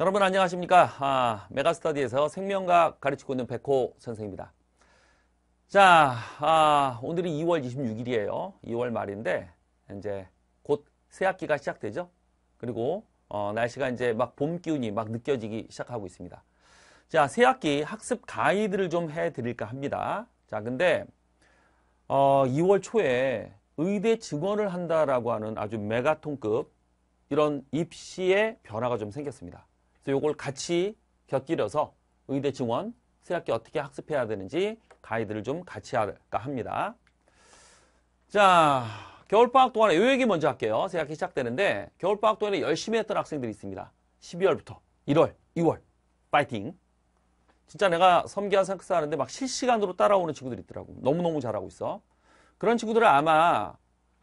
여러분 안녕하십니까? 아, 메가스터디에서 생명과 학 가르치고 있는 백호 선생입니다. 자, 아, 오늘이 2월 26일이에요. 2월 말인데 이제 곧 새학기가 시작되죠. 그리고 어, 날씨가 이제 막 봄 기운이 막 느껴지기 시작하고 있습니다. 자, 새학기 학습 가이드를 좀 해드릴까 합니다. 자, 근데 어, 2월 초에 의대 증원을 한다라고 하는 아주 메가톤급 이런 입시의 변화가 좀 생겼습니다. 그래서 이걸 같이 곁들여서 의대 증원, 새학기 어떻게 학습해야 되는지 가이드를 좀 같이 할까 합니다. 자, 겨울방학 동안에 요 얘기 먼저 할게요. 새학기 시작되는데 겨울방학 동안에 열심히 했던 학생들이 있습니다. 12월부터 1월, 2월 파이팅! 진짜 내가 섬기한 상사 하는데 막 실시간으로 따라오는 친구들이 있더라고. 너무너무 잘하고 있어. 그런 친구들은 아마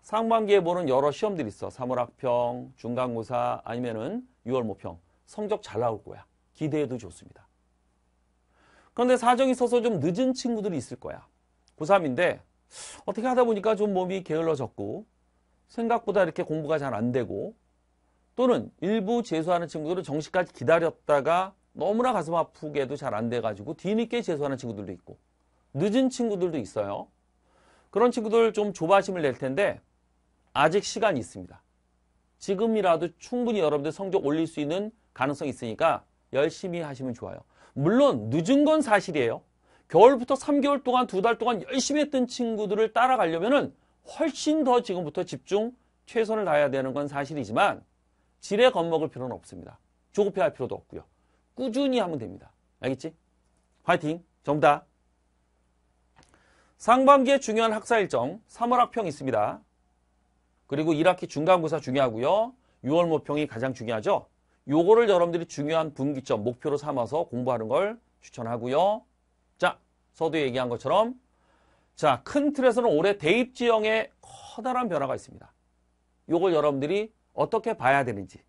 상반기에 보는 여러 시험들이 있어. 3월 학평, 중간고사, 아니면은 6월 모평. 성적 잘 나올 거야. 기대해도 좋습니다. 그런데 사정이 있어서 좀 늦은 친구들이 있을 거야. 고3인데 어떻게 하다 보니까 좀 몸이 게을러졌고 생각보다 이렇게 공부가 잘 안 되고 또는 일부 재수하는 친구들은 정시까지 기다렸다가 너무나 가슴 아프게도 잘 안 돼가지고 뒤늦게 재수하는 친구들도 있고 늦은 친구들도 있어요. 그런 친구들 좀 조바심을 낼 텐데 아직 시간이 있습니다. 지금이라도 충분히 여러분들 성적 올릴 수 있는 가능성이 있으니까 열심히 하시면 좋아요. 물론 늦은 건 사실이에요. 겨울부터 3개월 동안 두 달 동안 열심히 했던 친구들을 따라가려면 은 훨씬 더 지금부터 집중, 최선을 다해야 되는 건 사실이지만 질에 겁먹을 필요는 없습니다. 조급해할 필요도 없고요. 꾸준히 하면 됩니다. 알겠지? 화이팅! 정답! 상반기에 중요한 학사 일정 3월 학평 있습니다. 그리고 1학기 중간고사 중요하고요. 6월 모평이 가장 중요하죠. 요거를 여러분들이 중요한 분기점, 목표로 삼아서 공부하는 걸 추천하고요. 자, 서두에 얘기한 것처럼 자, 큰 틀에서는 올해 대입 지형에 커다란 변화가 있습니다. 요걸 여러분들이 어떻게 봐야 되는지,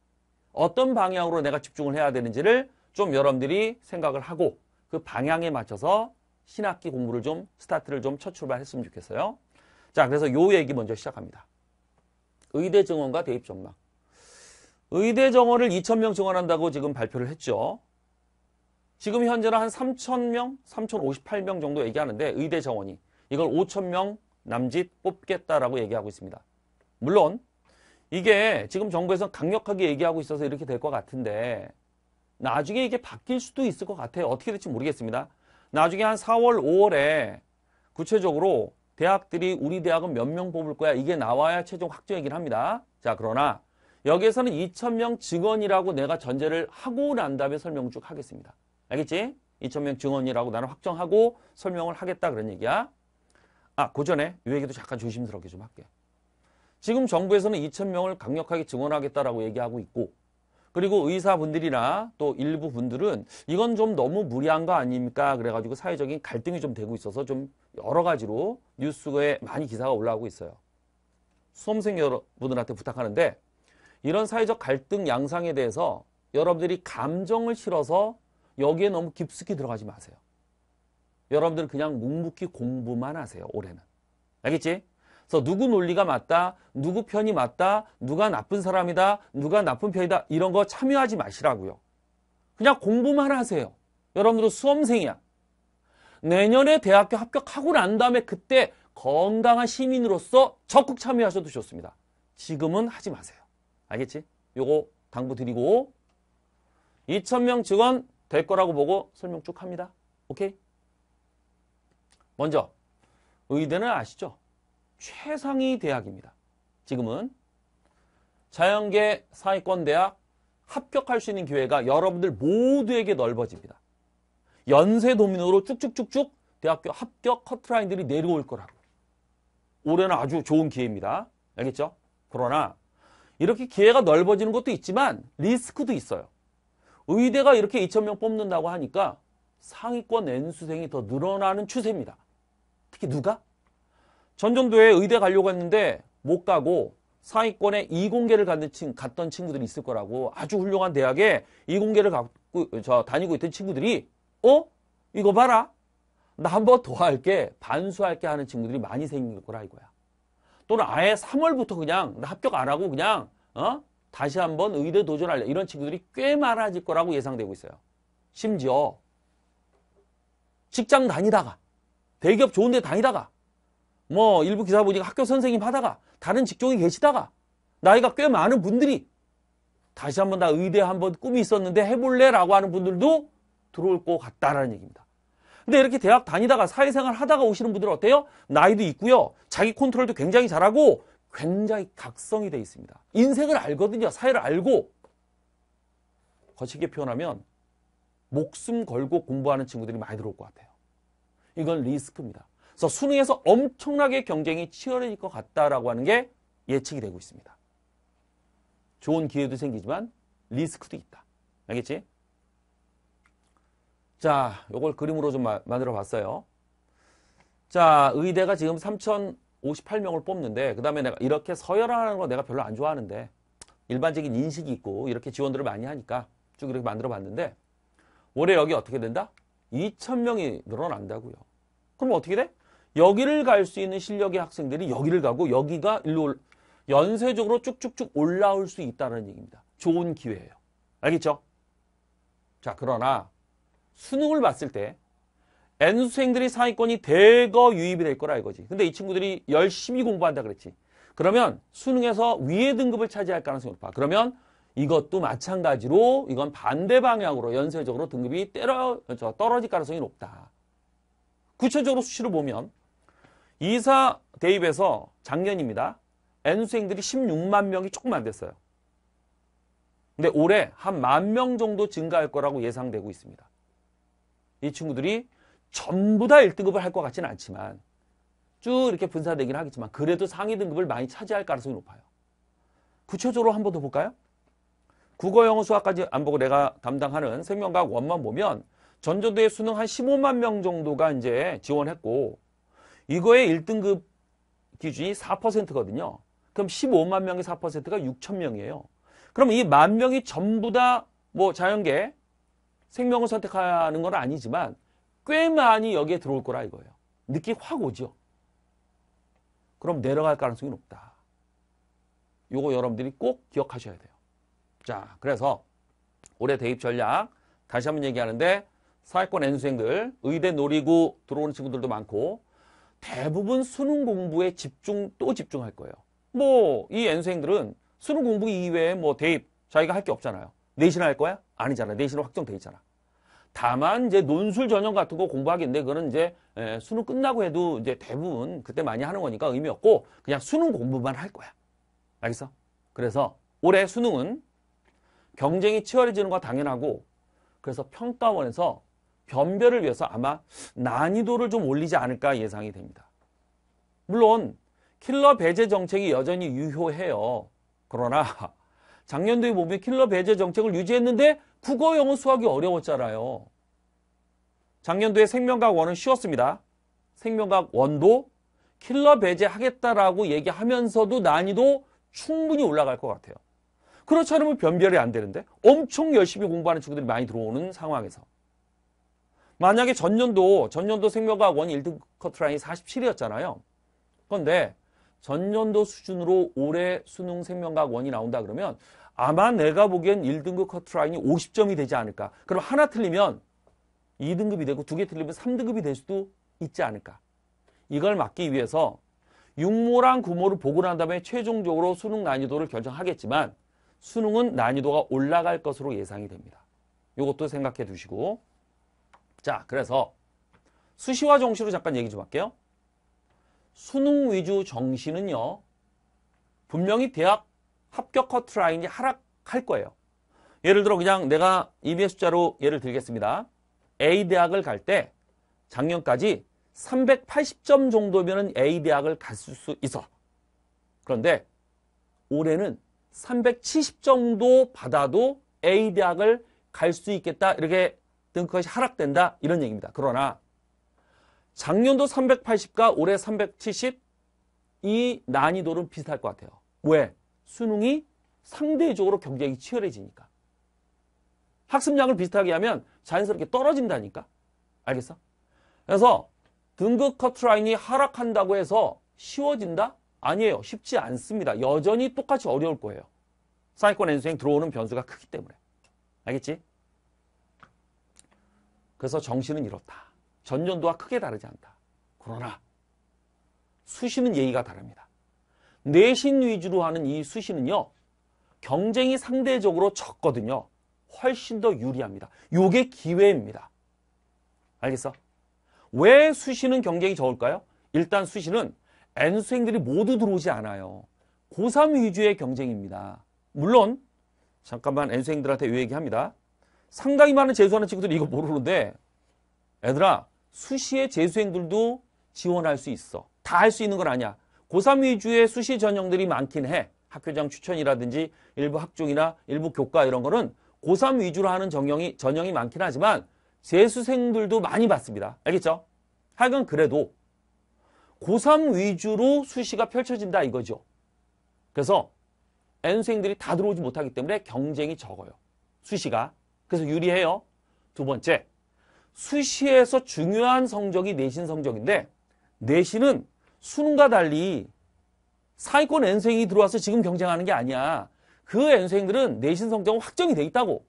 어떤 방향으로 내가 집중을 해야 되는지를 좀 여러분들이 생각을 하고 그 방향에 맞춰서 신학기 공부를 좀 스타트를 좀 첫 출발했으면 좋겠어요. 자, 그래서 요 얘기 먼저 시작합니다. 의대 증원과 대입 전망. 의대 정원을 2,000명 증원한다고 지금 발표를 했죠. 지금 현재는 한 3,000명, 3,058명 정도 얘기하는데 의대 정원이 이걸 5,000명 남짓 뽑겠다라고 얘기하고 있습니다. 물론 이게 지금 정부에서 강력하게 얘기하고 있어서 이렇게 될 것 같은데 나중에 이게 바뀔 수도 있을 것 같아요. 어떻게 될지 모르겠습니다. 나중에 한 4월, 5월에 구체적으로 대학들이 우리 대학은 몇 명 뽑을 거야 이게 나와야 최종 확정이긴 합니다. 자 그러나 여기에서는 2,000명 증언이라고 내가 전제를 하고 난 다음에 설명 쭉 하겠습니다. 알겠지? 2,000명 증언이라고 나는 확정하고 설명을 하겠다 그런 얘기야. 아, 그 전에 이 얘기도 잠깐 조심스럽게 좀 할게. 지금 정부에서는 2,000명을 강력하게 증언하겠다라고 얘기하고 있고 그리고 의사분들이나 또 일부 분들은 이건 좀 너무 무리한 거 아닙니까? 그래가지고 사회적인 갈등이 좀 되고 있어서 좀 여러 가지로 뉴스에 많이 기사가 올라오고 있어요. 수험생 여러분들한테 부탁하는데 이런 사회적 갈등 양상에 대해서 여러분들이 감정을 실어서 여기에 너무 깊숙이 들어가지 마세요. 여러분들은 그냥 묵묵히 공부만 하세요. 올해는. 알겠지? 그래서 누구 논리가 맞다, 누구 편이 맞다, 누가 나쁜 사람이다, 누가 나쁜 편이다 이런 거 참여하지 마시라고요. 그냥 공부만 하세요. 여러분들은 수험생이야. 내년에 대학교 합격하고 난 다음에 그때 건강한 시민으로서 적극 참여하셔도 좋습니다. 지금은 하지 마세요. 알겠지? 요거 당부 드리고 2,000명 직원 될 거라고 보고 설명 쭉 합니다. 오케이? 먼저 의대는 아시죠? 최상위 대학입니다. 지금은 자연계 사회권 대학 합격할 수 있는 기회가 여러분들 모두에게 넓어집니다. 연쇄 도미노로 쭉쭉쭉쭉 대학교 합격 커트라인들이 내려올 거라고. 올해는 아주 좋은 기회입니다. 알겠죠? 그러나 이렇게 기회가 넓어지는 것도 있지만 리스크도 있어요. 의대가 이렇게 2,000명 뽑는다고 하니까 상위권 N수생이 더 늘어나는 추세입니다. 특히 누가? 전전도에 의대 가려고 했는데 못 가고 상위권에 이공계를 갔던 친구들이 있을 거라고 아주 훌륭한 대학에 이공계를 갖고 다니고 있던 친구들이 어? 이거 봐라. 나 한 번 더 할게, 반수할게 하는 친구들이 많이 생길 거라 이거야. 또는 아예 3월부터 그냥 나 합격 안 하고 그냥 어? 다시 한번 의대 도전할래 이런 친구들이 꽤 많아질 거라고 예상되고 있어요. 심지어 직장 다니다가 대기업 좋은 데 다니다가 뭐 일부 기사 보니까 학교 선생님 하다가 다른 직종에 계시다가 나이가 꽤 많은 분들이 다시 한번 나 의대 한번 꿈이 있었는데 해볼래? 라고 하는 분들도 들어올 것 같다라는 얘기입니다. 근데 이렇게 대학 다니다가 사회생활 하다가 오시는 분들은 어때요? 나이도 있고요. 자기 컨트롤도 굉장히 잘하고 굉장히 각성이 돼 있습니다. 인생을 알거든요. 사회를 알고 거칠게 표현하면 목숨 걸고 공부하는 친구들이 많이 들어올 것 같아요. 이건 리스크입니다. 그래서 수능에서 엄청나게 경쟁이 치열해질 것 같다라고 하는 게 예측이 되고 있습니다. 좋은 기회도 생기지만 리스크도 있다. 알겠지? 자, 요걸 그림으로 좀 만들어 봤어요. 자, 의대가 지금 3,058명을 뽑는데 그 다음에 내가 이렇게 서열하는 거 내가 별로 안 좋아하는데 일반적인 인식이 있고 이렇게 지원들을 많이 하니까 쭉 이렇게 만들어 봤는데 올해 여기 어떻게 된다? 2,000명이 늘어난다고요. 그럼 어떻게 돼? 여기를 갈 수 있는 실력의 학생들이 여기를 가고 여기가 일로 연쇄적으로 쭉쭉쭉 올라올 수 있다는 얘기입니다. 좋은 기회예요. 알겠죠? 자, 그러나 수능을 봤을 때 N수생들이 상위권이 대거 유입이 될 거라 이거지. 근데 이 친구들이 열심히 공부한다 그랬지. 그러면 수능에서 위의 등급을 차지할 가능성이 높아. 그러면 이것도 마찬가지로 이건 반대 방향으로 연쇄적으로 등급이 때려, 떨어질 가능성이 높다. 구체적으로 수치를 보면 이사 대입에서 작년입니다. N수생들이 16만 명이 조금 안 됐어요. 근데 올해 한 만 명 정도 증가할 거라고 예상되고 있습니다. 이 친구들이 전부 다 1등급을 할 것 같지는 않지만 쭉 이렇게 분산되긴 하겠지만 그래도 상위 등급을 많이 차지할 가능성이 높아요. 구체적으로 한번 더 볼까요? 국어, 영어, 수학까지 안 보고 내가 담당하는 생명과학 원만 보면 전조대의 수능 한 15만 명 정도가 이제 지원했고 이거의 1등급 기준이 4%거든요. 그럼 15만 명의 4%가 6천 명이에요. 그럼 이 만 명이 전부 다 뭐 자연계 생명을 선택하는 건 아니지만 꽤 많이 여기에 들어올 거라 이거예요. 느낌 확 오죠. 그럼 내려갈 가능성이 높다. 요거 여러분들이 꼭 기억하셔야 돼요. 자, 그래서 올해 대입 전략 다시 한번 얘기하는데 사회권 N수생들, 의대 놀이구 들어오는 친구들도 많고 대부분 수능 공부에 집중 또 집중할 거예요. 뭐이 N수생들은 수능 공부 이외에 뭐 대입 자기가 할 게 없잖아요. 내신 할 거야? 아니잖아. 내신은 확정돼 있잖아. 다만 이제 논술 전형 같은 거 공부하기인데 그거는 이제 예, 수능 끝나고 해도 이제 대부분 그때 많이 하는 거니까 의미 없고 그냥 수능 공부만 할 거야. 알겠어? 그래서 올해 수능은 경쟁이 치열해지는 거 당연하고 그래서 평가원에서 변별을 위해서 아마 난이도를 좀 올리지 않을까 예상이 됩니다. 물론 킬러 배제 정책이 여전히 유효해요. 그러나 작년도에 보면 킬러 배제 정책을 유지했는데 국어, 영어, 수학이 어려웠잖아요. 작년도에 생명과학 원은 쉬웠습니다. 생명과학 원도 킬러 배제하겠다라고 얘기하면서도 난이도 충분히 올라갈 것 같아요. 그렇지 않으면 변별이 안 되는데 엄청 열심히 공부하는 친구들이 많이 들어오는 상황에서 만약에 전년도 전년도 생명과학 원 1등 커트라인이 47이었잖아요. 그런데 전년도 수준으로 올해 수능 생명과학 원이 나온다 그러면 아마 내가 보기엔 1등급 커트라인이 50점이 되지 않을까. 그럼 하나 틀리면 2등급이 되고 두 개 틀리면 3등급이 될 수도 있지 않을까. 이걸 막기 위해서 6모랑9모를 보고 난 다음에 최종적으로 수능 난이도를 결정하겠지만 수능은 난이도가 올라갈 것으로 예상이 됩니다. 이것도 생각해 두시고 자 그래서 수시와 정시로 잠깐 얘기 좀 할게요. 수능 위주 정시는요. 분명히 대학 합격 커트 라인이 하락할 거예요. 예를 들어 그냥 내가 입 e b s 숫자로 예를 들겠습니다. A 대학을 갈 때 작년까지 380점 정도면 A 대학을 갔을 수 있어. 그런데 올해는 370점도 받아도 A 대학을 갈 수 있겠다. 이렇게 등급이 하락된다. 이런 얘기입니다. 그러나 작년도 380과 올해 370 이 난이도는 비슷할 것 같아요. 왜? 수능이 상대적으로 경쟁이 치열해지니까. 학습량을 비슷하게 하면 자연스럽게 떨어진다니까. 알겠어? 그래서 등급 커트라인이 하락한다고 해서 쉬워진다? 아니에요. 쉽지 않습니다. 여전히 똑같이 어려울 거예요. 상위권 N수행 들어오는 변수가 크기 때문에. 알겠지? 그래서 정신은 이렇다. 전년도와 크게 다르지 않다. 그러나 수시는 예의가 다릅니다. 내신 위주로 하는 이 수시는요. 경쟁이 상대적으로 적거든요. 훨씬 더 유리합니다. 요게 기회입니다. 알겠어? 왜 수시는 경쟁이 적을까요? 일단 수시는 n 수생들이 모두 들어오지 않아요. 고3 위주의 경쟁입니다. 물론 잠깐만 n 수생들한테요 얘기합니다. 상당히 많은 재수하는 친구들이 이거 모르는데 애들아 수시의 재수생들도 지원할 수 있어. 다 할 수 있는 건 아니야. 고3 위주의 수시 전형들이 많긴 해. 학교장 추천이라든지 일부 학종이나 일부 교과 이런 거는 고3 위주로 하는 전형이, 전형이 많긴 하지만 재수생들도 많이 받습니다. 알겠죠? 하여간 그래도 고3 위주로 수시가 펼쳐진다 이거죠. 그래서 N생들이 다 들어오지 못하기 때문에 경쟁이 적어요. 수시가. 그래서 유리해요. 두 번째, 수시에서 중요한 성적이 내신 성적인데 내신은 수능과 달리 상위권 n 생이 들어와서 지금 경쟁하는 게 아니야. 그 n 생들은 내신 성적은 확정이 돼 있다고.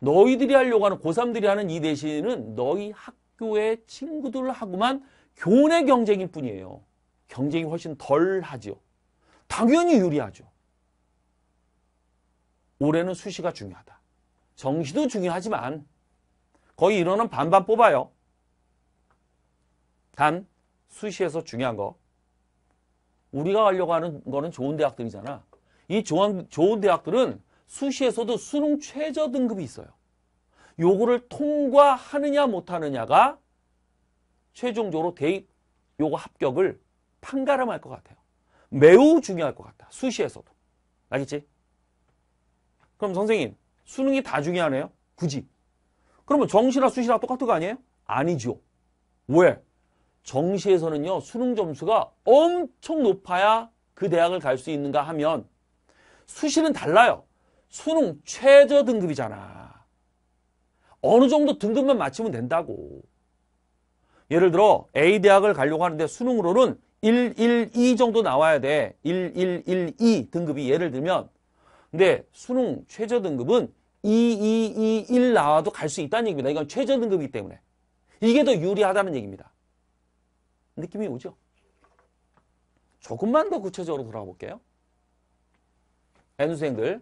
너희들이 하려고 하는 고3들이 하는 이 내신은 너희 학교의 친구들하고만 교내 경쟁일 뿐이에요. 경쟁이 훨씬 덜 하죠. 당연히 유리하죠. 올해는 수시가 중요하다. 정시도 중요하지만 거의 일어는 반반 뽑아요. 단 수시에서 중요한 거. 우리가 가려고 하는 거는 좋은 대학들이잖아. 이 좋은, 좋은 대학들은 수시에서도 수능 최저 등급이 있어요. 요거를 통과하느냐 못하느냐가 최종적으로 대입 요거 합격을 판가름할 것 같아요. 매우 중요할 것 같다. 수시에서도. 알겠지? 그럼 선생님 수능이 다 중요하네요? 굳이. 그러면 정시나 수시나 똑같은 거 아니에요? 아니죠. 왜? 정시에서는요 수능 점수가 엄청 높아야 그 대학을 갈 수 있는가 하면 수시는 달라요. 수능 최저 등급이잖아. 어느 정도 등급만 맞추면 된다고. 예를 들어 A 대학을 가려고 하는데 수능으로는 112 정도 나와야 돼. 1112 등급이 예를 들면 근데 수능 최저 등급은 2221 나와도 갈 수 있다는 얘기입니다. 이건 최저 등급이기 때문에. 이게 더 유리하다는 얘기입니다. 느낌이 오죠? 조금만 더 구체적으로 돌아가 볼게요. N수생들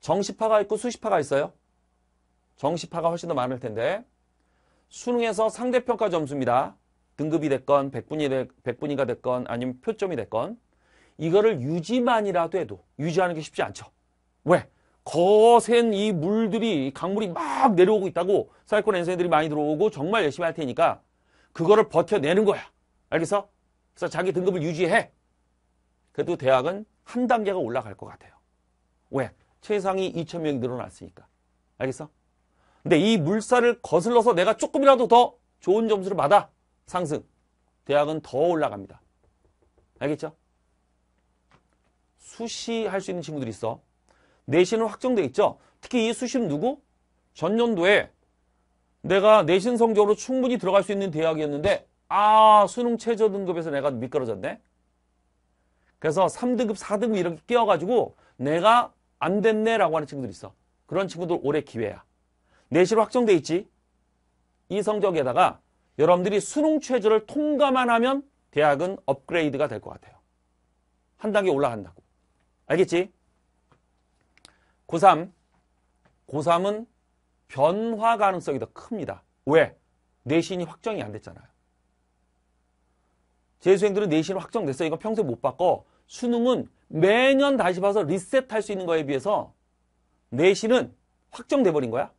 정시파가 있고 수시파가 있어요. 정시파가 훨씬 더 많을 텐데 수능에서 상대평가 점수입니다. 등급이 됐건 100분이, 100분이가 됐건 아니면 표점이 됐건 이거를 유지만이라도 해도 유지하는 게 쉽지 않죠. 왜? 거센 이 물들이 강물이 막 내려오고 있다고 사이코 n 수생들이 많이 들어오고 정말 열심히 할 테니까 그거를 버텨내는 거야. 알겠어? 그래서 자기 등급을 유지해. 그래도 대학은 한 단계가 올라갈 것 같아요. 왜? 최상위 2천명이 늘어났으니까. 알겠어? 근데 이 물살을 거슬러서 내가 조금이라도 더 좋은 점수를 받아. 상승. 대학은 더 올라갑니다. 알겠죠? 수시 할 수 있는 친구들이 있어. 내신은 확정돼 있죠. 특히 이 수시는 누구? 전년도에 내가 내신 성적으로 충분히 들어갈 수 있는 대학이었는데 아 수능 최저 등급에서 내가 미끄러졌네. 그래서 3등급, 4등급 이렇게 끼어가지고 내가 안 됐네라고 하는 친구들 있어. 그런 친구들 올해 기회야. 내실 확정돼 있지. 이 성적에다가 여러분들이 수능 최저를 통과만 하면 대학은 업그레이드가 될 것 같아요. 한 단계 올라간다고. 알겠지? 고3. 고3은 변화 가능성이 더 큽니다. 왜? 내신이 확정이 안 됐잖아요. 재수생들은 내신이 확정됐어. 이거 평소에못 바꿔. 수능은 매년 다시 봐서 리셋할 수 있는 거에 비해서 내신은 확정돼 버린 거야.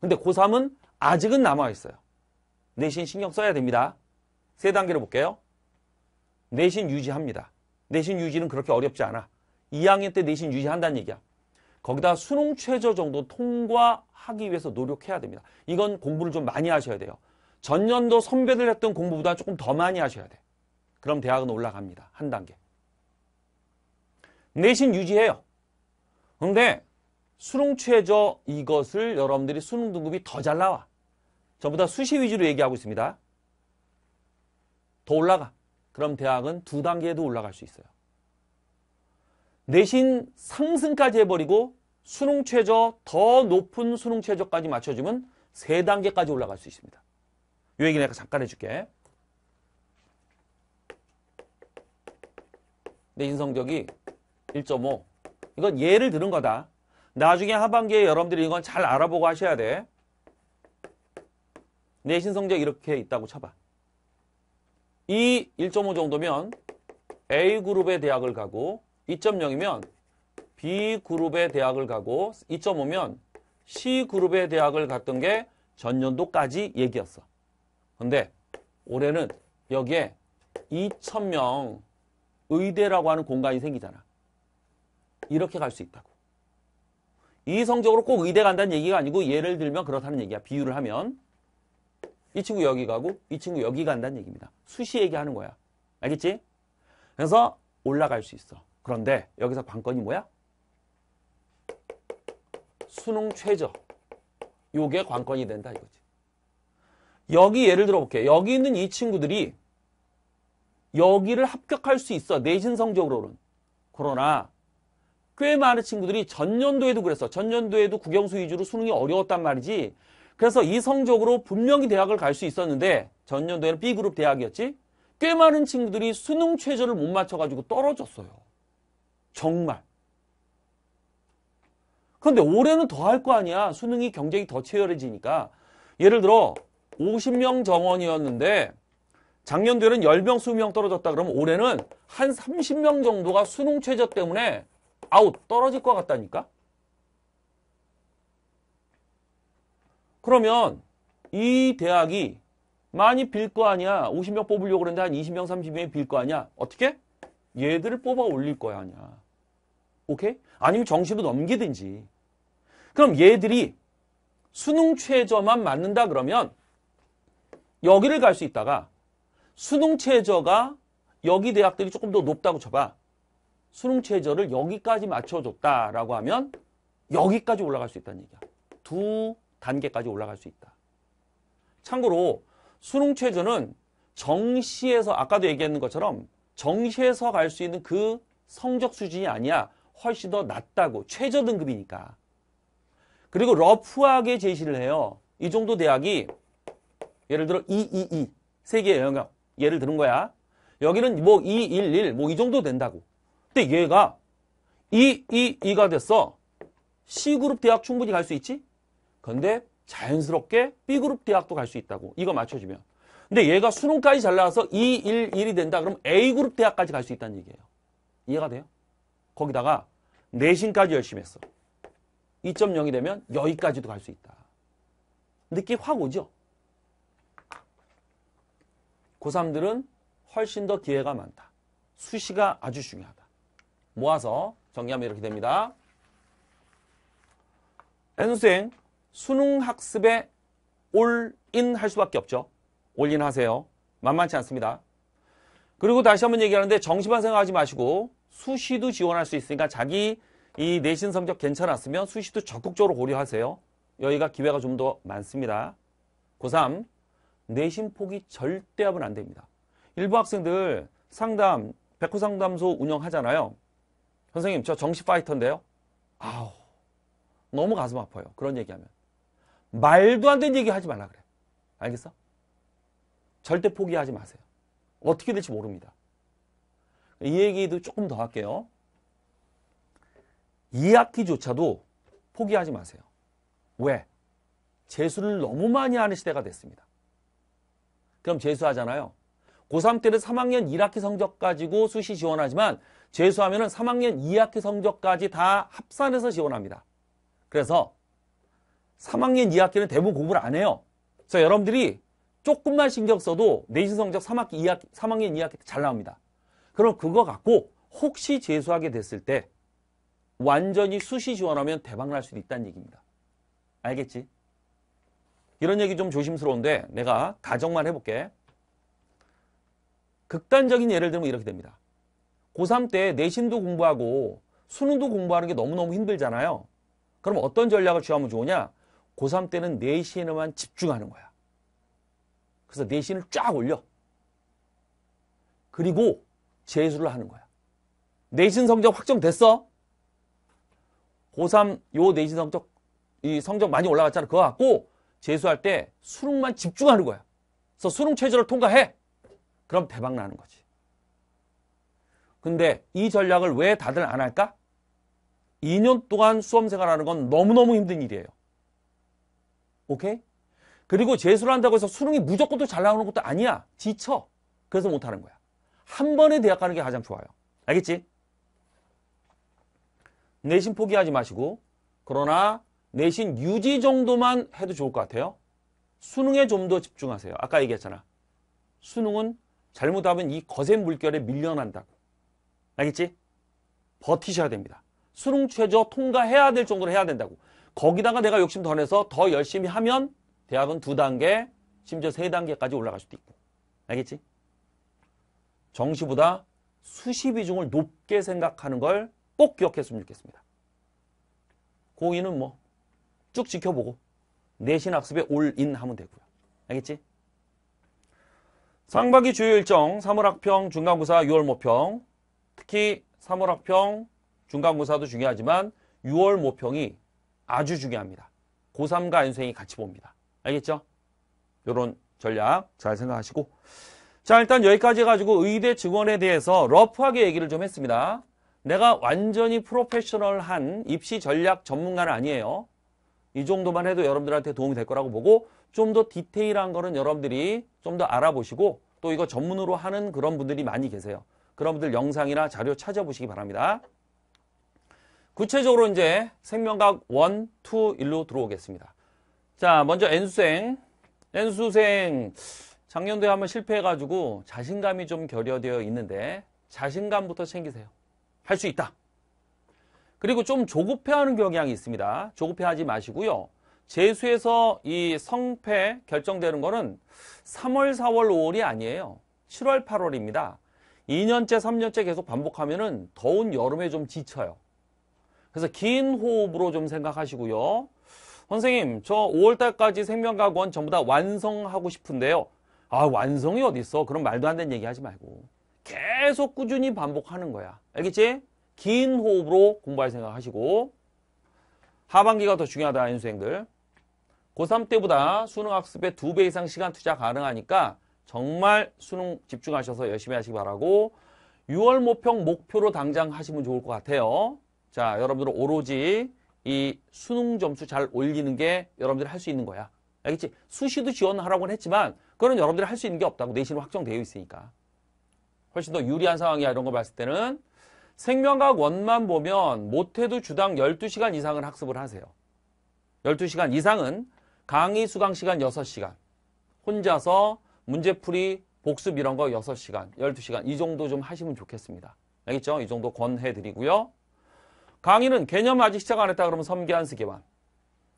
근데 고3은 아직은 남아 있어요. 내신 신경 써야 됩니다. 세 단계로 볼게요. 내신 유지합니다. 내신 유지는 그렇게 어렵지 않아. 2학년 때 내신 유지한다는 얘기야. 거기다 수능 최저 정도 통과하기 위해서 노력해야 됩니다. 이건 공부를 좀 많이 하셔야 돼요. 전년도 선배들 했던 공부보다 조금 더 많이 하셔야 돼. 그럼 대학은 올라갑니다. 한 단계. 내신 유지해요. 그런데 수능 최저 이것을 여러분들이 수능 등급이 더 잘 나와. 전부 다 수시 위주로 얘기하고 있습니다. 더 올라가. 그럼 대학은 두 단계에도 올라갈 수 있어요. 내신 상승까지 해버리고 수능 최저 더 높은 수능 최저까지 맞춰주면 3단계까지 올라갈 수 있습니다. 요 얘기 내가 잠깐 해줄게. 내신 성적이 1.5 이건 예를 들은 거다. 나중에 하반기에 여러분들이 이건 잘 알아보고 하셔야 돼. 내신 성적 이렇게 있다고 쳐봐. 이 1.5 정도면 A그룹의 대학을 가고 2.0이면 B그룹의 대학을 가고 2.5면 C그룹의 대학을 갔던 게 전년도까지 얘기였어. 근데 올해는 여기에 2,000명 의대라고 하는 공간이 생기잖아. 이렇게 갈 수 있다고. 이성적으로 꼭 의대 간다는 얘기가 아니고 예를 들면 그렇다는 얘기야. 비유를 하면. 이 친구 여기 가고 이 친구 여기 간다는 얘기입니다. 수시 얘기하는 거야. 알겠지? 그래서 올라갈 수 있어. 그런데 여기서 관건이 뭐야? 수능 최저. 요게 관건이 된다 이거지. 여기 예를 들어 볼게. 요 여기 있는 이 친구들이 여기를 합격할 수 있어. 내신 성적으로는. 그러나 꽤 많은 친구들이 전년도에도 그랬어. 전년도에도 국영수 위주로 수능이 어려웠단 말이지. 그래서 이 성적으로 분명히 대학을 갈 수 있었는데 전년도에는 B그룹 대학이었지. 꽤 많은 친구들이 수능 최저를 못 맞춰가지고 떨어졌어요. 정말. 그런데 올해는 더 할 거 아니야. 수능이 경쟁이 더 치열해지니까. 예를 들어 50명 정원이었는데 작년도에는 10명, 20명 떨어졌다 그러면 올해는 한 30명 정도가 수능 최저 때문에 아웃 떨어질 것 같다니까. 그러면 이 대학이 많이 빌 거 아니야. 50명 뽑으려고 그러는데 한 20명, 30명이 빌 거 아니야. 어떻게? 얘들을 뽑아 올릴 거야 아니야. 오케이? 아니면 정시로 넘기든지. 그럼 얘들이 수능 최저만 맞는다 그러면 여기를 갈 수 있다가 수능 최저가 여기 대학들이 조금 더 높다고 쳐봐. 수능 최저를 여기까지 맞춰줬다라고 하면 여기까지 올라갈 수 있다는 얘기야. 두 단계까지 올라갈 수 있다. 참고로 수능 최저는 정시에서 아까도 얘기했는 것처럼 정시에서 갈 수 있는 그 성적 수준이 아니야. 훨씬 더 낮다고 최저등급이니까. 그리고 러프하게 제시를 해요. 이 정도 대학이 예를 들어 222 세계 영역 예를 들은 거야. 여기는 뭐 211 뭐이 뭐 정도 된다고. 근데 얘가 222가 됐어. C그룹 대학 충분히 갈 수 있지? 근데 자연스럽게 B그룹 대학도 갈 수 있다고. 이거 맞춰주면. 근데 얘가 수능까지 잘 나와서 211이 된다. 그럼 A그룹 대학까지 갈 수 있다는 얘기예요. 이해가 돼요? 거기다가 내신까지 열심히 했어. 2.0이 되면 여기까지도 갈 수 있다. 느낌 확 오죠? 고3들은 그 훨씬 더 기회가 많다. 수시가 아주 중요하다. 모아서 정리하면 이렇게 됩니다. N수생 수능 학습에 올인 할 수밖에 없죠. 올인 하세요. 만만치 않습니다. 그리고 다시 한번 얘기하는데 정시만 생각하지 마시고 수시도 지원할 수 있으니까 자기 이 내신 성적 괜찮았으면 수시도 적극적으로 고려하세요. 여기가 기회가 좀 더 많습니다. 고3 내신 포기 절대 하면 안 됩니다. 일부 학생들 상담 백호 상담소 운영하잖아요. 선생님 저 정시 파이터인데요. 아우 너무 가슴 아파요. 그런 얘기하면 말도 안 되는 얘기 하지 말라 그래. 알겠어? 절대 포기하지 마세요. 어떻게 될지 모릅니다. 이 얘기도 조금 더 할게요. 2학기조차도 포기하지 마세요. 왜? 재수를 너무 많이 하는 시대가 됐습니다. 그럼 재수하잖아요. 고3 때는 3학년 1학기 성적 가지고 수시 지원하지만 재수하면 은 3학년 2학기 성적까지 다 합산해서 지원합니다. 그래서 3학년 2학기는 대부분 공부를 안 해요. 그래서 여러분들이 조금만 신경 써도 내신 성적 3학기 2학기, 3학년 2학기 때잘 나옵니다. 그럼 그거 갖고 혹시 재수하게 됐을 때 완전히 수시 지원하면 대박 날 수도 있다는 얘기입니다. 알겠지? 이런 얘기 좀 조심스러운데 내가 가정만 해볼게. 극단적인 예를 들면 이렇게 됩니다. 고3 때 내신도 공부하고 수능도 공부하는 게 너무너무 힘들잖아요. 그럼 어떤 전략을 취하면 좋으냐? 고3 때는 내신에만 집중하는 거야. 그래서 내신을 쫙 올려. 그리고 재수를 하는 거야. 내신 성적 확정됐어? 고3 요 내신 성적 이 성적 많이 올라갔잖아. 그거 갖고 재수할 때 수능만 집중하는 거야. 그래서 수능 최저를 통과해. 그럼 대박 나는 거지. 근데 이 전략을 왜 다들 안 할까? 2년 동안 수험생활 하는 건 너무너무 힘든 일이에요. 오케이? 그리고 재수를 한다고 해서 수능이 무조건 또잘 나오는 것도 아니야. 지쳐. 그래서 못 하는 거야. 한 번에 대학 가는 게 가장 좋아요. 알겠지? 내신 포기하지 마시고 그러나 내신 유지 정도만 해도 좋을 것 같아요. 수능에 좀 더 집중하세요. 아까 얘기했잖아. 수능은 잘못하면 이 거센 물결에 밀려난다고. 알겠지? 버티셔야 됩니다. 수능 최저 통과해야 될 정도로 해야 된다고. 거기다가 내가 욕심 더 내서 더 열심히 하면 대학은 두 단계, 심지어 세 단계까지 올라갈 수도 있고. 알겠지? 정시보다 수시 비중을 높게 생각하는 걸 꼭 기억했으면 좋겠습니다. 고2는 뭐 쭉 지켜보고 내신 학습에 올인 하면 되고요. 알겠지? 상반기 주요 일정 3월 학평 중간고사 6월 모평 특히 3월 학평 중간고사도 중요하지만 6월 모평이 아주 중요합니다. 고3과 안생이 같이 봅니다. 알겠죠? 이런 전략 잘 생각하시고 자 일단 여기까지 가지고 의대 증원에 대해서 러프하게 얘기를 좀 했습니다. 내가 완전히 프로페셔널한 입시 전략 전문가는 아니에요. 이 정도만 해도 여러분들한테 도움이 될 거라고 보고 좀 더 디테일한 거는 여러분들이 좀 더 알아보시고 또 이거 전문으로 하는 그런 분들이 많이 계세요. 그런 분들 영상이나 자료 찾아보시기 바랍니다. 구체적으로 이제 생명각 1, 2, 1로 들어오겠습니다. 자, 먼저 N수생. N수생 작년도에 한번 실패해가지고 자신감이 좀 결여되어 있는데 자신감부터 챙기세요. 할 수 있다. 그리고 좀 조급해하는 경향이 있습니다. 조급해하지 마시고요. 재수에서 이 성패 결정되는 거는 3월, 4월, 5월이 아니에요. 7월, 8월입니다. 2년째, 3년째 계속 반복하면은 더운 여름에 좀 지쳐요. 그래서 긴 호흡으로 좀 생각하시고요. 선생님, 저 5월달까지 생명과학원 전부 다 완성하고 싶은데요. 아 완성이 어딨어 그런 말도 안 되는 얘기 하지 말고 계속 꾸준히 반복하는 거야 알겠지? 긴 호흡으로 공부할 생각하시고 하반기가 더 중요하다 인수생들 고3 때보다 수능 학습에 두 배 이상 시간 투자 가능하니까 정말 수능 집중하셔서 열심히 하시기 바라고 6월 모평 목표로 당장 하시면 좋을 것 같아요. 자, 여러분들 오로지 이 수능 점수 잘 올리는 게 여러분들이 할 수 있는 거야. 알겠지? 수시도 지원하라고는 했지만 그거는 여러분들이 할 수 있는 게 없다고 내신으로 확정되어 있으니까. 훨씬 더 유리한 상황이야 이런 거 봤을 때는 생명과학 원만 보면 못해도 주당 12시간 이상을 학습을 하세요. 12시간 이상은 강의 수강 시간 6시간, 혼자서 문제풀이 복습 이런 거 6시간, 12시간 이 정도 좀 하시면 좋겠습니다. 알겠죠? 이 정도 권해드리고요. 강의는 개념 아직 시작 안 했다 그러면 섬기한 스기만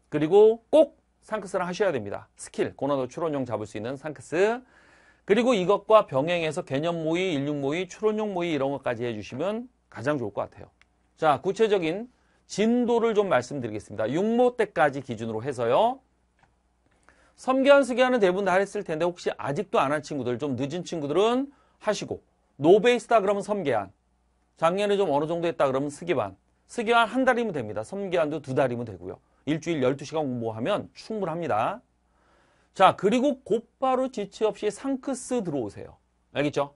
그리고 꼭 상크스를 하셔야 됩니다. 스킬, 고난도 추론용 잡을 수 있는 상크스. 그리고 이것과 병행해서 개념 모의, 인륜 모의, 추론용 모의 이런 것까지 해주시면 가장 좋을 것 같아요. 자, 구체적인 진도를 좀 말씀드리겠습니다. 6모 때까지 기준으로 해서요. 섬기한, 수기하는 대부분 다 했을 텐데 혹시 아직도 안 한 친구들, 좀 늦은 친구들은 하시고 노베이스다 그러면 섬기한, 작년에 좀 어느 정도 했다 그러면 스기반, 스기한 한 달이면 됩니다. 섬기한도 두 달이면 되고요. 일주일 12시간 공부하면 충분합니다. 자, 그리고 곧바로 지체 없이 상크스 들어오세요. 알겠죠?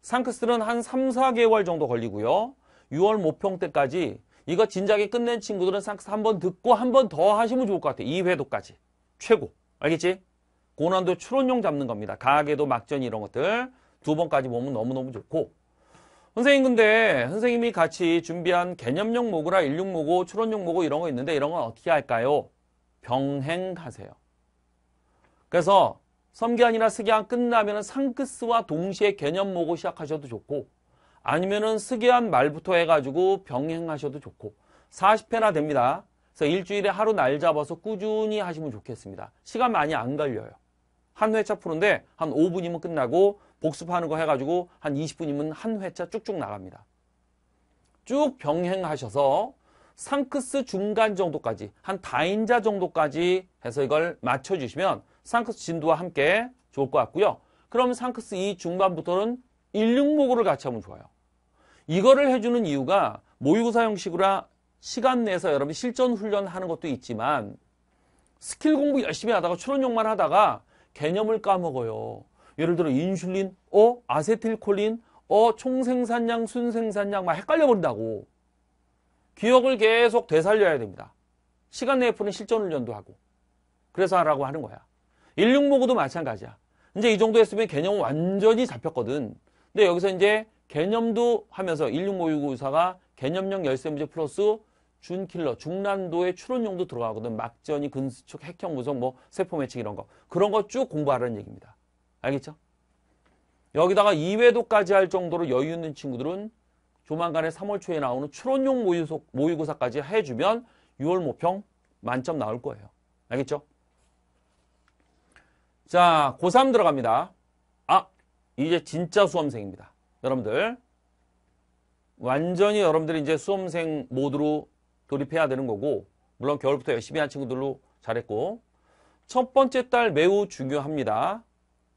상크스는 한 3, 4개월 정도 걸리고요. 6월 모평 때까지 이거 진작에 끝낸 친구들은 상크스 한 번 듣고 한 번 더 하시면 좋을 것 같아요. 2회도까지. 최고. 알겠지? 고난도 추론용 잡는 겁니다. 가게도 막전 이런 것들 두 번까지 보면 너무너무 좋고 선생님 근데 선생님이 같이 준비한 개념용 모구라 일륜 모구, 추론용 모구 이런 거 있는데 이런 건 어떻게 할까요? 병행하세요. 그래서 섬기안이나 스기안 끝나면 상크스와 동시에 개념 모구 시작하셔도 좋고 아니면은 스기안 말부터 해가지고 병행하셔도 좋고 40회나 됩니다. 그래서 일주일에 하루 날 잡아서 꾸준히 하시면 좋겠습니다. 시간 많이 안 걸려요. 한 회차 푸는데 한 5분이면 끝나고 복습하는 거 해가지고 한 20분이면 한 회차 쭉쭉 나갑니다. 쭉 병행하셔서 상크스 중간 정도까지 한 다인자 정도까지 해서 이걸 맞춰주시면 상크스 진도와 함께 좋을 것 같고요. 그럼 상크스 2 중반부터는 1 6목으를 같이 하면 좋아요. 이거를 해주는 이유가 모의고사 형식으로 시간 내서 여러분 이 실전 훈련하는 것도 있지만 스킬 공부 열심히 하다가 추론용만 하다가 개념을 까먹어요. 예를 들어 인슐린, 어, 아세틸콜린, 어, 총생산량, 순생산량 막 헷갈려 버린다고. 기억을 계속 되살려야 됩니다. 시간 내에 푸는 실전 훈련도 하고. 그래서 하라고 하는 거야. 16모구도 마찬가지야. 이제 이 정도 했으면 개념은 완전히 잡혔거든. 근데 여기서 이제 개념도 하면서 16모의고사가 개념형 열쇠 문제 플러스 준킬러, 중난도의 추론용도 들어가거든. 막전이, 근수축, 핵형 구성, 뭐 세포 매칭 이런 거. 그런 거 쭉 공부하라는 얘기입니다. 알겠죠? 여기다가 2회도까지 할 정도로 여유 있는 친구들은 조만간에 3월 초에 나오는 추론용 모의소, 모의고사까지 해주면 6월 모평 만점 나올 거예요. 알겠죠? 자, 고3 들어갑니다. 아, 이제 진짜 수험생입니다. 여러분들. 완전히 여러분들이 이제 수험생 모드로 돌입해야 되는 거고, 물론 겨울부터 열심히 한 친구들로 잘했고, 첫 번째 달 매우 중요합니다.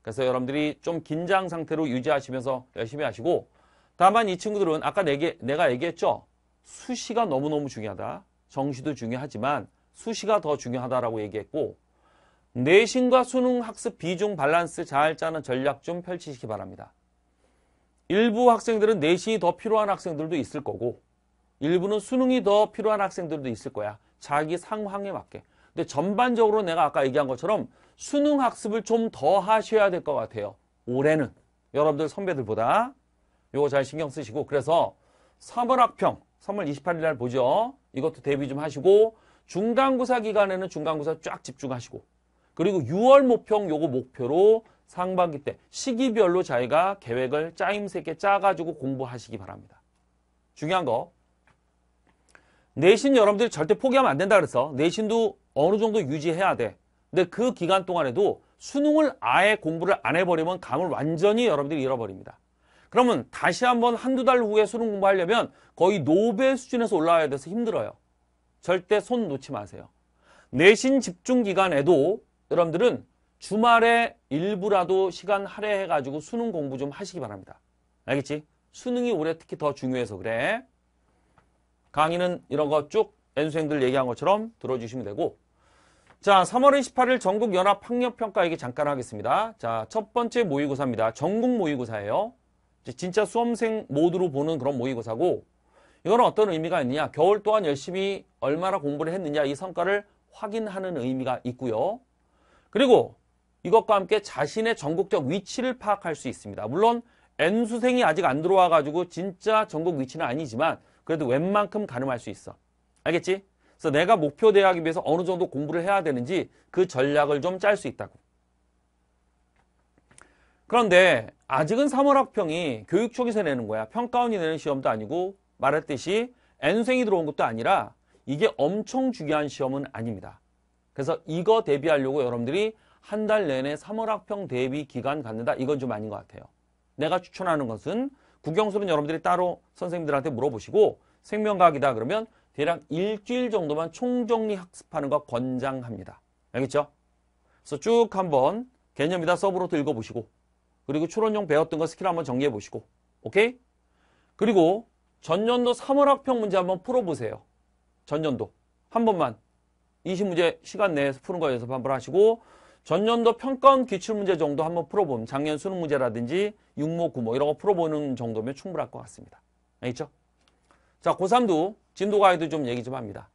그래서 여러분들이 좀 긴장 상태로 유지하시면서 열심히 하시고 다만 이 친구들은 아까 내게, 내가 얘기했죠. 수시가 너무너무 중요하다. 정시도 중요하지만 수시가 더 중요하다라고 얘기했고 내신과 수능 학습 비중 밸런스 잘 짜는 전략 좀 펼치시기 바랍니다. 일부 학생들은 내신이 더 필요한 학생들도 있을 거고 일부는 수능이 더 필요한 학생들도 있을 거야. 자기 상황에 맞게. 근데 전반적으로 내가 아까 얘기한 것처럼 수능 학습을 좀 더 하셔야 될 것 같아요. 올해는 여러분들 선배들보다 이거잘 신경 쓰시고 그래서 3월 학평 3월 28일 날 보죠. 이것도 대비 좀 하시고 중간고사 기간에는 중간고사 쫙 집중하시고 그리고 6월 모평 요거 목표로 상반기 때 시기별로 자기가 계획을 짜임새 있게 짜가지고 공부하시기 바랍니다. 중요한 거 내신 여러분들 절대 포기하면 안 된다 그래서 내신도 어느 정도 유지해야 돼. 근데 그 기간 동안에도 수능을 아예 공부를 안 해버리면 감을 완전히 여러분들이 잃어버립니다. 그러면 다시 한번 한두 달 후에 수능 공부하려면 거의 노벨 수준에서 올라와야 돼서 힘들어요. 절대 손 놓지 마세요. 내신 집중 기간에도 여러분들은 주말에 일부라도 시간 할애해가지고 수능 공부 좀 하시기 바랍니다. 알겠지? 수능이 올해 특히 더 중요해서 그래. 강의는 이런 거 쭉 n 수생들 얘기한 것처럼 들어주시면 되고 자, 3월 28일 전국 연합 학력 평가 얘기 잠깐 하겠습니다. 자, 첫 번째 모의고사입니다. 전국 모의고사예요. 진짜 수험생 모드로 보는 그런 모의고사고 이건 어떤 의미가 있느냐? 겨울 동안 열심히 얼마나 공부를 했느냐 이 성과를 확인하는 의미가 있고요. 그리고 이것과 함께 자신의 전국적 위치를 파악할 수 있습니다. 물론 N수생이 아직 안 들어와 가지고 진짜 전국 위치는 아니지만 그래도 웬만큼 가늠할 수 있어. 알겠지? 그래서 내가 목표 대학에 위해서 어느 정도 공부를 해야 되는지 그 전략을 좀 짤 수 있다고. 그런데 아직은 3월 학평이 교육청에서 내는 거야. 평가원이 내는 시험도 아니고 말했듯이 N생이 들어온 것도 아니라 이게 엄청 중요한 시험은 아닙니다. 그래서 이거 대비하려고 여러분들이 한 달 내내 3월 학평 대비 기간 갖는다. 이건 좀 아닌 것 같아요. 내가 추천하는 것은 국영수는 여러분들이 따로 선생님들한테 물어보시고 생명과학이다 그러면 대략 일주일 정도만 총정리 학습하는 거 권장합니다. 알겠죠? 그래서 쭉 한번 개념이다 서브로도 읽어보시고 그리고 추론용 배웠던 거 스킬 한번 정리해보시고 오케이? 그리고 전년도 3월 학평 문제 한번 풀어보세요. 전년도 한 번만 20문제 시간 내에서 푸는 거 연습 한번 하시고 전년도 평가원 기출문제 정도 한번 풀어보면 작년 수능 문제라든지 육모, 구모 이런 거 풀어보는 정도면 충분할 것 같습니다. 알겠죠? 자, 고3도 진도 가이드 좀 얘기 좀 합니다.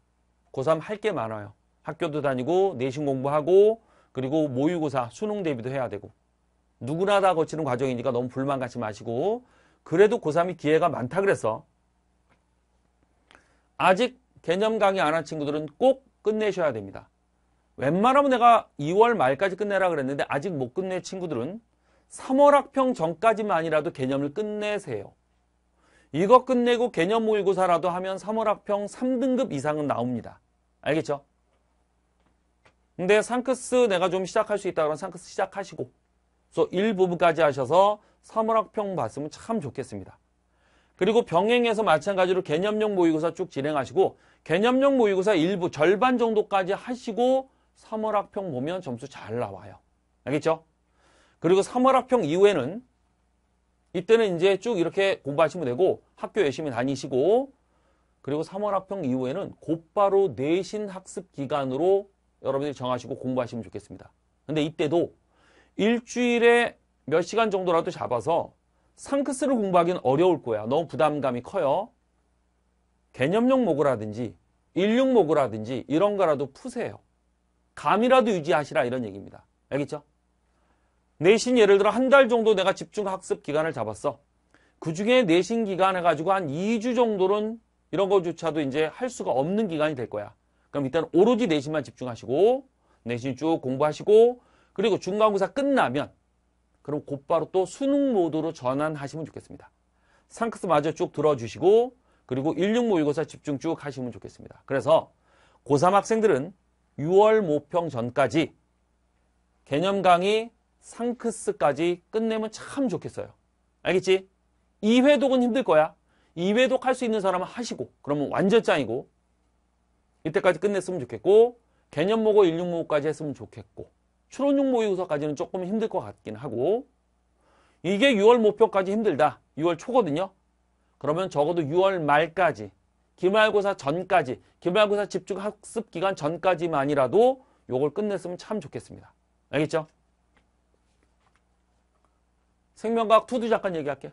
고3 할 게 많아요. 학교도 다니고 내신 공부하고 그리고 모의고사 수능 대비도 해야 되고 누구나 다 거치는 과정이니까 너무 불만 갖지 마시고 그래도 고3이 기회가 많다 그래서 아직 개념 강의 안 한 친구들은 꼭 끝내셔야 됩니다. 웬만하면 내가 2월 말까지 끝내라 그랬는데 아직 못 끝낸 친구들은 3월 학평 전까지만이라도 개념을 끝내세요. 이거 끝내고 개념 모의고사라도 하면 3월 학평 3등급 이상은 나옵니다. 알겠죠? 근데 상크스 내가 좀 시작할 수 있다 그러면 상크스 시작하시고 그래서 일부분까지 하셔서 3월 학평 봤으면 참 좋겠습니다. 그리고 병행해서 마찬가지로 개념용 모의고사 쭉 진행하시고 개념용 모의고사 일부 절반 정도까지 하시고 3월 학평 보면 점수 잘 나와요. 알겠죠? 그리고 3월 학평 이후에는 이때는 이제 쭉 이렇게 공부하시면 되고 학교 열심히 다니시고 그리고 3월 학평 이후에는 곧바로 내신 학습 기간으로 여러분들이 정하시고 공부하시면 좋겠습니다. 근데 이때도 일주일에 몇 시간 정도라도 잡아서 상크스를 공부하기는 어려울 거야. 너무 부담감이 커요. 개념용 모으라든지 일용 모으라든지 이런 거라도 푸세요. 감이라도 유지하시라 이런 얘기입니다. 알겠죠? 내신 예를 들어 한 달 정도 내가 집중 학습 기간을 잡았어. 그 중에 내신 기간 해가지고 한 2주 정도는 이런 것조차도 이제 할 수가 없는 기간이 될 거야. 그럼 일단 오로지 내신만 집중하시고 내신 쭉 공부하시고 그리고 중간고사 끝나면 그럼 곧바로 또 수능 모드로 전환하시면 좋겠습니다. 상크스 마저 쭉 들어주시고 그리고 16 모의고사 집중 쭉 하시면 좋겠습니다. 그래서 고3 학생들은 6월 모평 전까지 개념 강의 상크스까지 끝내면 참 좋겠어요. 알겠지? 2회독은 힘들 거야. 2회독 할 수 있는 사람은 하시고 그러면 완전 짱이고 이때까지 끝냈으면 좋겠고 개념모고 16모고까지 했으면 좋겠고 추론육 모의고사까지는 조금 힘들 것 같긴 하고 이게 6월 목표까지 힘들다. 6월 초거든요. 그러면 적어도 6월 말까지 기말고사 전까지 기말고사 집중학습 기간 전까지만이라도 요걸 끝냈으면 참 좋겠습니다. 알겠죠? 생명과학 투두 잠깐 얘기할게.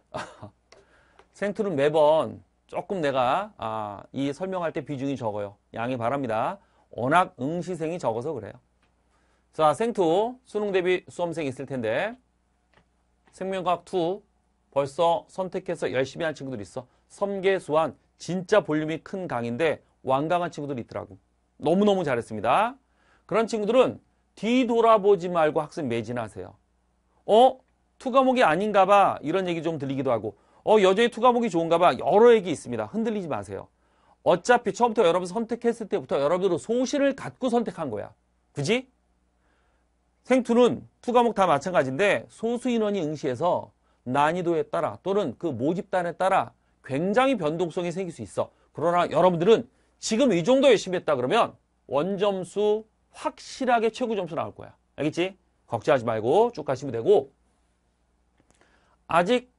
생투는 매번 조금 내가 아, 이 설명할 때 비중이 적어요. 양해 바랍니다. 워낙 응시생이 적어서 그래요. 자, 생투 수능 대비 수험생 있을 텐데 생명과학 2 벌써 선택해서 열심히 한 친구들 있어. 섬계수환 진짜 볼륨이 큰 강인데 완강한 친구들이 있더라고. 너무너무 잘했습니다. 그런 친구들은 뒤돌아보지 말고 학습 매진하세요. 어? 투과목이 아닌가 봐 이런 얘기 좀 들리기도 하고 어 여전히 투과목이 좋은가 봐 여러 얘기 있습니다. 흔들리지 마세요. 어차피 처음부터 여러분 선택했을 때부터 여러분으로 소신을 갖고 선택한 거야. 그지? 생투는 투과목 다 마찬가지인데 소수 인원이 응시해서 난이도에 따라 또는 그 모집단에 따라 굉장히 변동성이 생길 수 있어. 그러나 여러분들은 지금 이 정도 열심히 했다 그러면 원점수 확실하게 최고 점수 나올 거야. 알겠지? 걱정하지 말고 쭉 가시면 되고 아직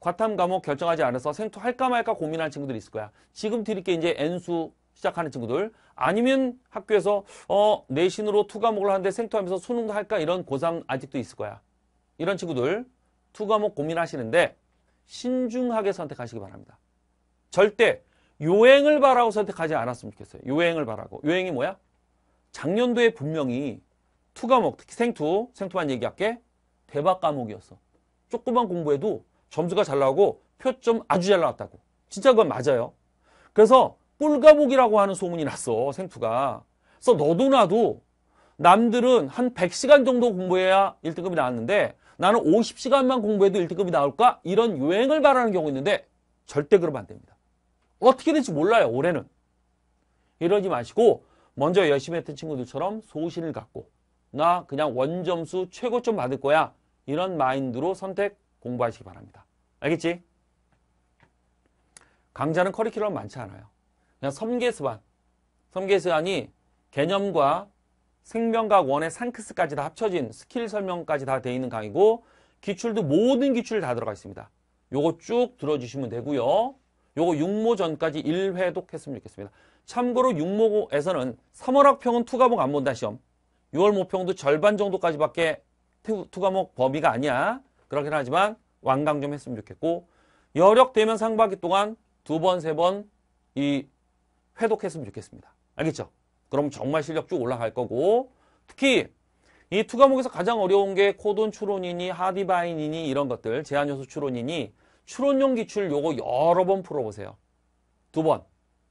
과탐 과목 결정하지 않아서 생투 할까 말까 고민하는 친구들이 있을 거야. 지금 드릴게 이제 N수 시작하는 친구들 아니면 학교에서 어 내신으로 투 과목을 하는데 생투하면서 수능도 할까 이런 고상 아직도 있을 거야. 이런 친구들 투 과목 고민하시는데 신중하게 선택하시기 바랍니다. 절대 요행을 바라고 선택하지 않았으면 좋겠어요. 요행을 바라고. 요행이 뭐야? 작년도에 분명히 투 과목, 특히 생투, 생투만 얘기할게. 대박 과목이었어. 조금만 공부해도 점수가 잘 나오고 표점 아주 잘 나왔다고. 진짜 그건 맞아요. 그래서 꿀가목이라고 하는 소문이 났어, 생투가. 그래서 너도 나도 남들은 한 100시간 정도 공부해야 1등급이 나왔는데 나는 50시간만 공부해도 1등급이 나올까? 이런 유행을 바라는 경우 있는데 절대 그러면 안 됩니다. 어떻게 될지 몰라요, 올해는. 이러지 마시고 먼저 열심히 했던 친구들처럼 소신을 갖고 나 그냥 원점수 최고점 받을 거야 이런 마인드로 선택 공부하시기 바랍니다. 알겠지? 강좌는 커리큘럼 많지 않아요. 그냥 섬계수반. 섬계수반이 개념과 생명과 원의 상크스까지 다 합쳐진 스킬 설명까지 다 돼 있는 강의고 기출도 모든 기출 이다 들어가 있습니다. 요거 쭉 들어주시면 되고요. 요거 6모 전까지 1회독 했으면 좋겠습니다. 참고로 6모에서는 3월학평은 투과목 안 본다 시험 6월 모평도 절반 정도까지밖에 투과목 범위가 아니야. 그렇긴 하지만 완강 좀 했으면 좋겠고 여력 되면 상반기 동안 두 번, 세 번 이 회독했으면 좋겠습니다. 알겠죠? 그럼 정말 실력 쭉 올라갈 거고 특히 이 투과목에서 가장 어려운 게 코돈 추론이니 하디바인이니 이런 것들 제한요소 추론이니 추론용 기출 요거 여러 번 풀어보세요. 두 번,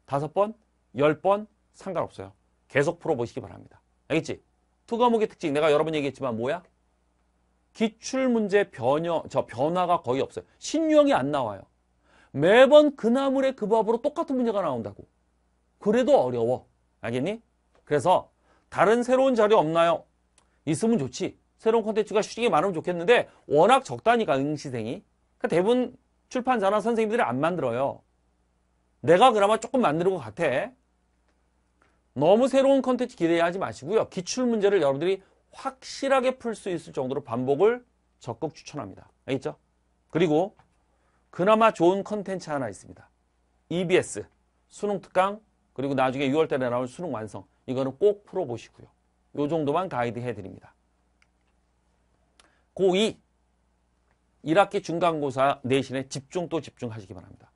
다섯 번, 열번 상관없어요. 계속 풀어보시기 바랍니다. 알겠지? 투과목의 특징 내가 여러 번 얘기했지만 뭐야? 기출문제 변형, 저 변화가 거의 없어요. 신유형이 안 나와요. 매번 그 나물의 그 밥으로 똑같은 문제가 나온다고. 그래도 어려워. 알겠니? 그래서 다른 새로운 자료 없나요? 있으면 좋지. 새로운 콘텐츠가 수익이 많으면 좋겠는데 워낙 적다니까 응시생이. 그러니까 대부분 출판사나 선생님들이 안 만들어요. 내가 그나마 조금 만드는 것 같아. 너무 새로운 컨텐츠 기대하지 마시고요. 기출 문제를 여러분들이 확실하게 풀 수 있을 정도로 반복을 적극 추천합니다. 알겠죠? 그리고 그나마 좋은 컨텐츠 하나 있습니다. EBS, 수능 특강, 그리고 나중에 6월달에 나올 수능 완성. 이거는 꼭 풀어보시고요. 요 정도만 가이드 해드립니다. 고2, 1학기 중간고사 내신에 집중 또 집중하시기 바랍니다.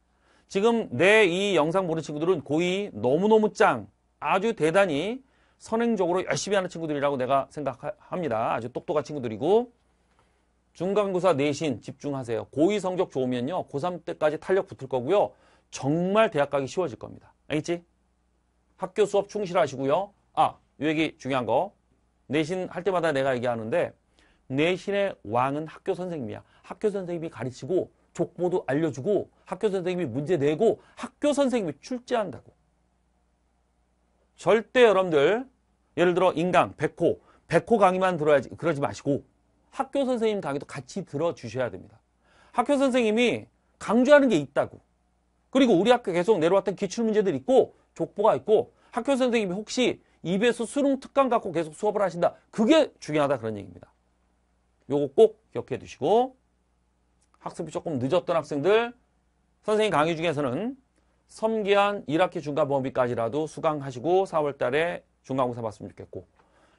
지금 내 이 영상 보는 친구들은 고2 너무너무 짱, 아주 대단히 선행적으로 열심히 하는 친구들이라고 내가 생각합니다. 아주 똑똑한 친구들이고 중간고사 내신 집중하세요. 고2 성적 좋으면요. 고3 때까지 탄력 붙을 거고요. 정말 대학 가기 쉬워질 겁니다. 알겠지? 학교 수업 충실하시고요. 아, 이 얘기 중요한 거. 내신 할 때마다 내가 얘기하는데 내신의 왕은 학교 선생님이야. 학교 선생님이 가르치고 족보도 알려주고 학교 선생님이 문제 내고 학교 선생님이 출제한다고. 절대 여러분들 예를 들어 인강, 백호, 백호 강의만 들어야지 그러지 마시고 학교 선생님 강의도 같이 들어주셔야 됩니다. 학교 선생님이 강조하는 게 있다고. 그리고 우리 학교 계속 내려왔던 기출문제들 있고 족보가 있고 학교 선생님이 혹시 입에서 수능 특강 갖고 계속 수업을 하신다. 그게 중요하다 그런 얘기입니다. 요거 꼭 기억해 두시고 학습이 조금 늦었던 학생들 선생님 강의 중에서는 섬기한 1학기 중간 범위까지라도 수강하시고 4월 달에 중간고사 봤으면 좋겠고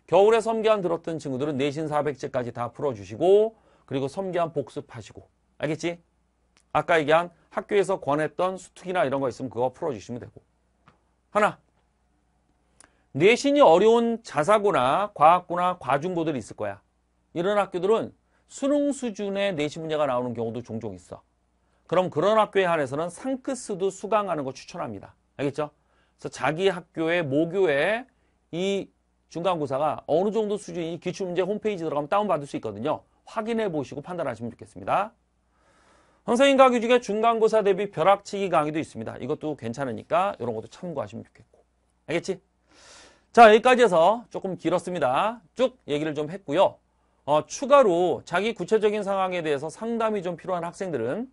겨울에 섬기한 들었던 친구들은 내신 400제까지 다 풀어주시고 그리고 섬기한 복습하시고 알겠지? 아까 얘기한 학교에서 권했던 수특이나 이런 거 있으면 그거 풀어주시면 되고 하나 내신이 어려운 자사고나 과학고나 과중고들이 있을 거야 이런 학교들은 수능 수준의 내신 문제가 나오는 경우도 종종 있어 그럼 그런 학교에 한해서는 상크스도 수강하는 거 추천합니다 알겠죠? 그래서 자기 학교의 모교에 이 중간고사가 어느 정도 수준이 기출문제 홈페이지 들어가면 다운받을 수 있거든요. 확인해 보시고 판단하시면 좋겠습니다. 황성인과 교 중에 중간고사 대비 벼락치기 강의도 있습니다. 이것도 괜찮으니까 이런 것도 참고하시면 좋겠고. 알겠지? 자 여기까지 해서 조금 길었습니다. 쭉 얘기를 좀 했고요. 어, 추가로 자기 구체적인 상황에 대해서 상담이 좀 필요한 학생들은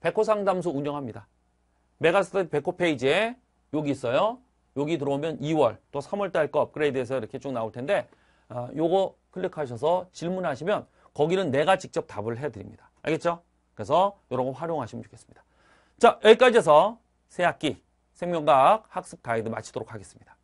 백호 상담소 운영합니다. 메가스터디 백호 페이지에 여기 있어요. 여기 들어오면 2월 또 3월 달 거 업그레이드해서 이렇게 쭉 나올 텐데 아, 요거 클릭하셔서 질문하시면 거기는 내가 직접 답을 해드립니다. 알겠죠? 그래서 이런 거 활용하시면 좋겠습니다. 자 여기까지 해서 새학기 생명과학 학습 가이드 마치도록 하겠습니다.